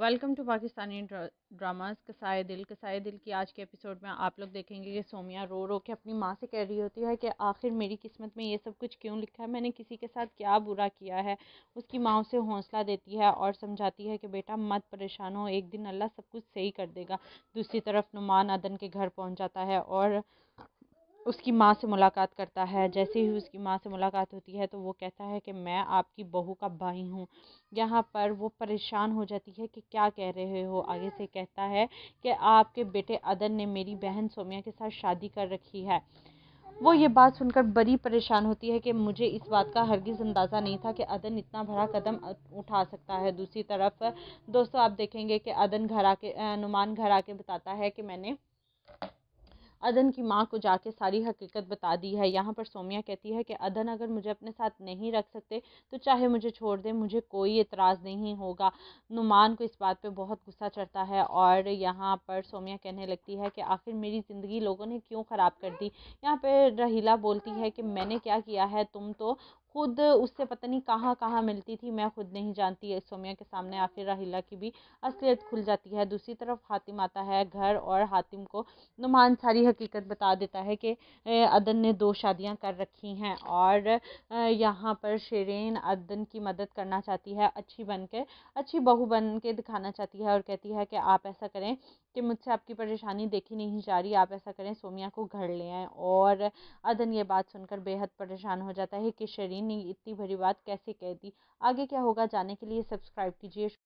welcome to Pakistani dramas कसाए दिल कसाए दिल की आज के एपिसोड में आप लोग देखेंगे कि सोमिया रो रो के अपनी माँ से कह रही होती है कि आखिर मेरी किस्मत में ये सब कुछ क्यों लिखा है मैंने किसी के साथ क्या बुरा किया है उसकी माँ उसे हौसला देती है और समझाती है कि बेटा मत परेशान हो एक दिन अल्लाह सब कुछ सही कर देगा दूसरी तरफ नुमान अदन के घर पहुँच जाता है और उसकी माँ से मुलाकात करता है जैसे ही उसकी माँ से मुलाकात होती है तो वो कहता है कि मैं आपकी बहू का भाई हूँ यहाँ पर वो परेशान हो जाती है कि क्या कह रहे हो आगे से कहता है कि आपके बेटे अदन ने मेरी बहन सोमिया के साथ शादी कर रखी है वो ये बात सुनकर बड़ी परेशान होती है कि मुझे इस बात का हरगिज़ अंदाज़ा नहीं था कि अदन इतना बड़ा कदम उठा सकता है दूसरी तरफ दोस्तों आप देखेंगे कि अदन घर आके नुमान घर आके बताता है कि मैंने अदन की माँ को जाके सारी हकीकत बता दी है यहाँ पर सोमिया कहती है कि अदन अगर मुझे अपने साथ नहीं रख सकते तो चाहे मुझे छोड़ दे मुझे कोई एतराज़ नहीं होगा नुमान को इस बात पे बहुत गुस्सा चढ़ता है और यहाँ पर सोमिया कहने लगती है कि आखिर मेरी ज़िंदगी लोगों ने क्यों ख़राब कर दी यहाँ पर रहीला बोलती है कि मैंने क्या किया है तुम तो ख़ुद उससे पता नहीं कहाँ कहाँ मिलती थी मैं खुद नहीं जानती सोमिया के सामने आखिर राहिला की भी असलियत खुल जाती है दूसरी तरफ हातिम आता है घर और हातिम को नुमान सारी हकीकत बता देता है कि अदन ने दो शादियाँ कर रखी हैं और यहाँ पर शेरेन अदन की मदद करना चाहती है अच्छी बन के अच्छी बहू बन के दिखाना चाहती है और कहती है कि आप ऐसा करें कि मुझसे आपकी परेशानी देखी नहीं जा रही आप ऐसा करें सोमिया को घर ले आएँ और अदन ये बात सुनकर बेहद परेशान हो जाता है कि शरीन ने इतनी बड़ी बात कैसे कह दी आगे क्या होगा जाने के लिए सब्सक्राइब कीजिए